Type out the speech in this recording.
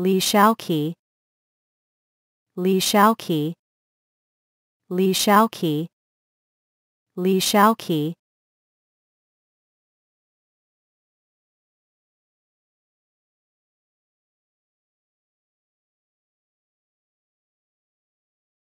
Li Shaoqi Li Shaoqi Li Shaoqi Li Shaoqi